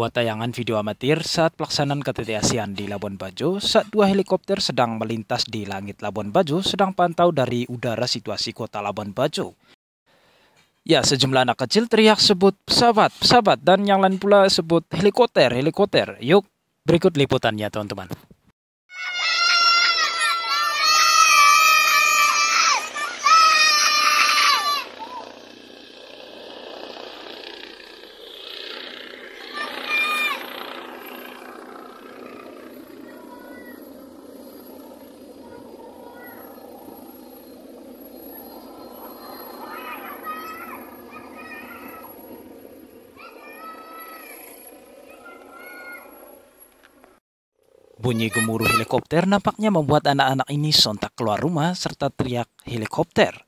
sebuah tayangan video amatir saat pelaksanaan KTT ASEAN di Labuan Bajo saat dua helikopter sedang melintas di langit Labuan Bajo sedang pantau dari udara situasi kota Labuan Bajo. Ya, sejumlah anak kecil teriak sebut pesawat, pesawat, dan yang lain pula sebut helikopter, helikopter. Yuk, berikut liputannya teman-teman. Bunyi gemuruh helikopter nampaknya membuat anak-anak ini sontak keluar rumah serta teriak helikopter.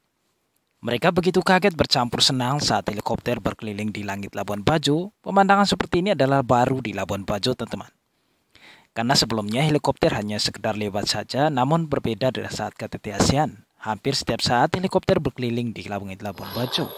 Mereka begitu kaget bercampur senang saat helikopter berkeliling di langit Labuan Bajo. Pemandangan seperti ini adalah baru di Labuan Bajo, teman-teman. Karena sebelumnya helikopter hanya sekedar lewat saja, namun berbeda dari saat KTT ASEAN. Hampir setiap saat helikopter berkeliling di langit Labuan Bajo.